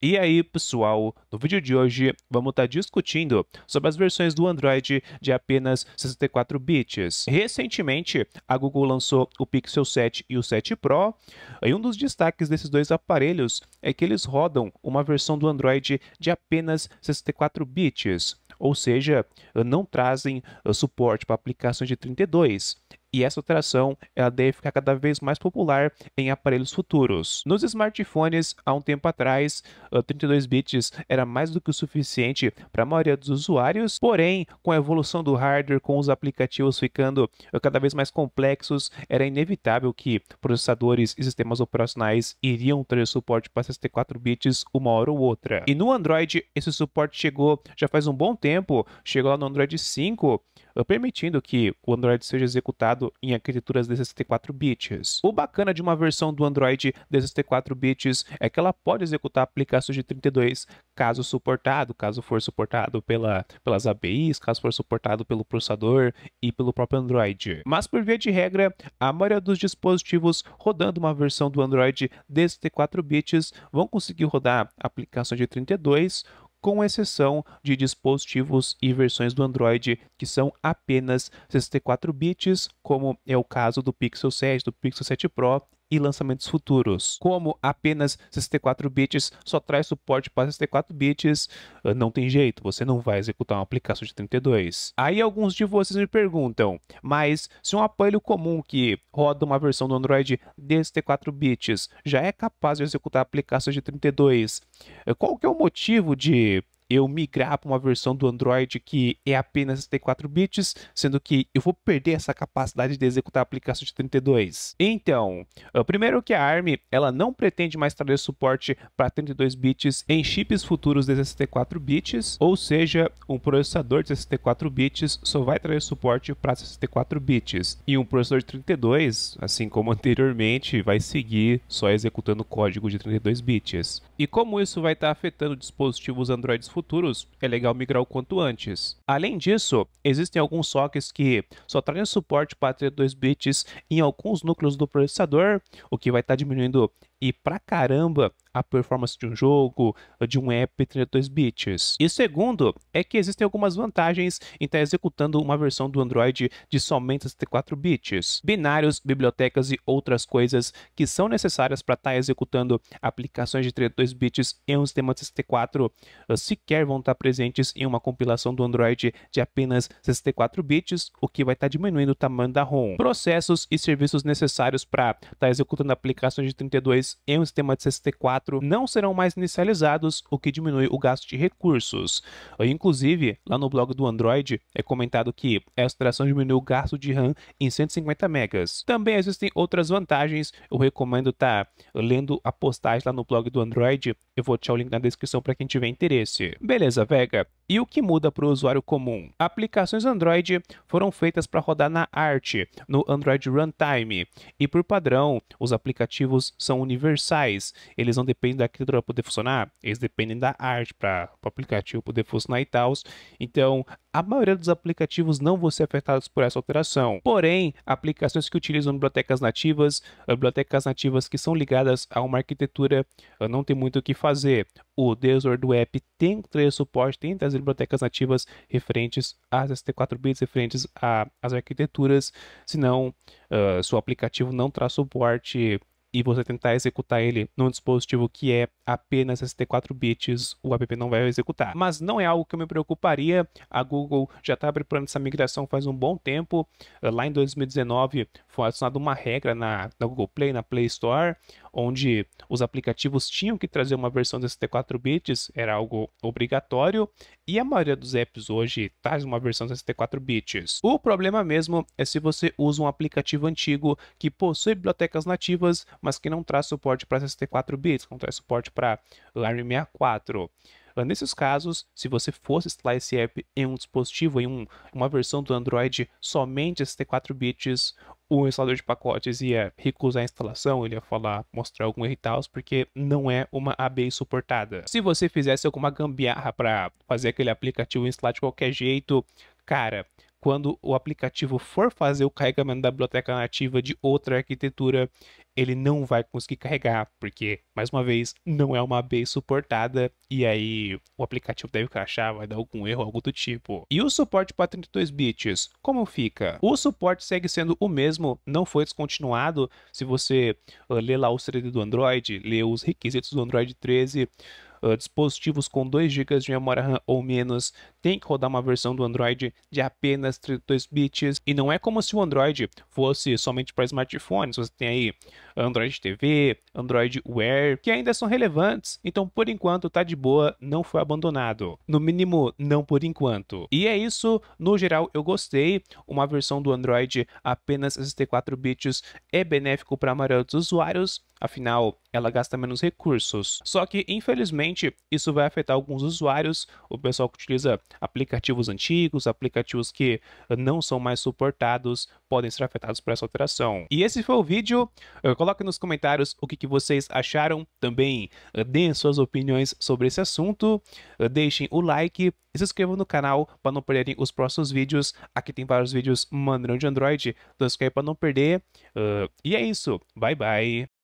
E aí, pessoal, no vídeo de hoje vamos estar tá discutindo sobre as versões do Android de apenas 64 bits. Recentemente, a Google lançou o Pixel 7 e o 7 Pro, e um dos destaques desses dois aparelhos é que eles rodam uma versão do Android de apenas 64 bits ou seja, não trazem eh, suporte para aplicações de 32 e essa alteração ela deve ficar cada vez mais popular em aparelhos futuros. Nos smartphones, há um tempo atrás, 32 ah, bits era mais do que o suficiente para a maioria dos usuários, porém, com a evolução do hardware, com os aplicativos ficando ah, cada vez mais complexos, era inevitável que processadores e sistemas operacionais iriam ter suporte para 64 bits uma hora ou outra. E no Android, esse suporte chegou já faz um bom tempo, chegou lá no Android 5, ah, permitindo que o Android seja executado baseado em arquiteturas 64 bits. O bacana de uma versão do Android 64 bits é que ela pode executar aplicações de 32 caso suportado, caso for suportado pela, pelas APIs, caso for suportado pelo processador e pelo próprio Android. Mas por via de regra, a maioria dos dispositivos rodando uma versão do Android 64 bits vão conseguir rodar aplicações de 32 com exceção de dispositivos e versões do Android que são apenas 64 bits, como é o caso do Pixel 7, do Pixel 7 Pro e lançamentos futuros. Como apenas 64 bits só traz suporte para 64 bits, ah, não tem jeito, você não vai executar uma aplicação de 32. Aí alguns de vocês me perguntam, mas se um aparelho comum que roda uma versão do Android de 64 bits já é capaz de executar aplicações de 32, eh, qual que é o motivo de eu migrar para uma versão do Android que é apenas 64 bits, sendo que eu vou perder essa capacidade de executar aplicações de 32. Então, ah, primeiro que a ARM ela não pretende mais trazer suporte para 32 bits em chips futuros de 64 bits, ou seja, um processador de 64 bits só vai trazer suporte para 64 bits e um processador de 32, assim como anteriormente, vai seguir só executando código de 32 bits. E como isso vai estar tá afetando dispositivos Android futuros futuros, é legal migrar o quanto antes. Além disso, existem alguns sockets que só trazem suporte para 32 bits em alguns núcleos do processador, o que vai estar tá diminuindo e pra caramba a performance de um jogo, de um app 32 bits. E segundo, é que existem algumas vantagens em estar tá executando uma versão do Android de somente 64 bits. Binários, bibliotecas e outras coisas que são necessárias para estar tá executando aplicações de 32 bits em um sistema de 64 ah, sequer vão estar tá presentes em uma compilação do Android de apenas 64 bits, o que vai estar diminuindo o tamanho da ROM. Processos e serviços necessários para estar executando aplicações de 32 2 em um sistema de 64 não serão mais inicializados, o que diminui o gasto de recursos. Inclusive, lá no blog do Android é comentado que essa alteração diminuiu o gasto de RAM em 150 megas. Também existem outras vantagens, eu recomendo estar tá lendo a postagem lá no blog do Android, eu vou deixar o link na descrição para quem tiver interesse. Beleza, Vega? E o que muda para o usuário comum? Aplicações Android foram feitas para rodar na ART, no Android Runtime, e por padrão, os aplicativos são universais. Eles não dependem da arquitetura para poder funcionar, eles dependem da ART para o aplicativo poder funcionar e tal. Então, a maioria dos aplicativos não vão ser afetados por essa alteração. Porém, aplicações que utilizam bibliotecas nativas, eh, bibliotecas nativas que são ligadas a uma arquitetura, eh, não tem muito o que fazer. O Desor do app tem que ter suporte, tem que trazer bibliotecas nativas referentes às ST4 bits, referentes às arquiteturas, senão uh, seu aplicativo não traz suporte e você tentar executar ele num dispositivo que é apenas ST4 bits, o app não vai executar. Mas não é algo que eu me preocuparia. A Google já está preparando essa migração faz um bom tempo. Lá em 2019 foi adicionada uma regra na, na Google Play, na Play Store, onde os aplicativos tinham que trazer uma versão de 64 bits, era algo obrigatório, e a maioria dos apps hoje traz uma versão de 64 bits. O problema mesmo é se você usa um aplicativo antigo que possui bibliotecas nativas, mas que não traz suporte para 64 bits, não traz suporte para ARM64. Nesses casos, se você fosse instalar esse app em um dispositivo, em um, uma versão do Android somente 64 bits, o instalador de pacotes ia recusar a instalação, ele ia falar, mostrar algum erro e tal, porque não é uma ABI suportada. Se você fizesse alguma gambiarra para fazer aquele aplicativo instalar de qualquer jeito, cara, quando o aplicativo for fazer o carregamento da biblioteca nativa de outra arquitetura, ele não vai conseguir carregar, porque, mais uma vez, não é uma API suportada, e aí o aplicativo deve crashar, vai dar algum erro, algo do tipo. E o suporte para 32 bits, como fica? O suporte segue sendo o mesmo, não foi descontinuado. Se você uh, lá o CD do Android, lê os requisitos do Android 13, Uh, dispositivos com 2 GB de memória RAM ou menos tem que rodar uma versão do Android de apenas 32 bits. E não é como se o Android fosse somente para smartphones. Você tem aí Android TV, Android Wear, que ainda são relevantes. Então, por enquanto, tá de boa, não foi abandonado. No mínimo, não por enquanto. E é isso. No geral, eu gostei. Uma versão do Android apenas 64 bits é benéfico para a maioria dos usuários. Afinal, ela gasta menos recursos. Só que, infelizmente, isso vai afetar alguns usuários, o pessoal que utiliza aplicativos antigos, aplicativos que eh, não são mais suportados, podem ser afetados por essa alteração. E esse foi o vídeo. Eh, coloque nos comentários o que, que vocês acharam. Também eh, deem suas opiniões sobre esse assunto. Deixem o like e se inscrevam no canal para não perderem os próximos vídeos. Aqui tem vários vídeos mandrão de Android, então se inscreve para não perder. e é isso. Bye, bye.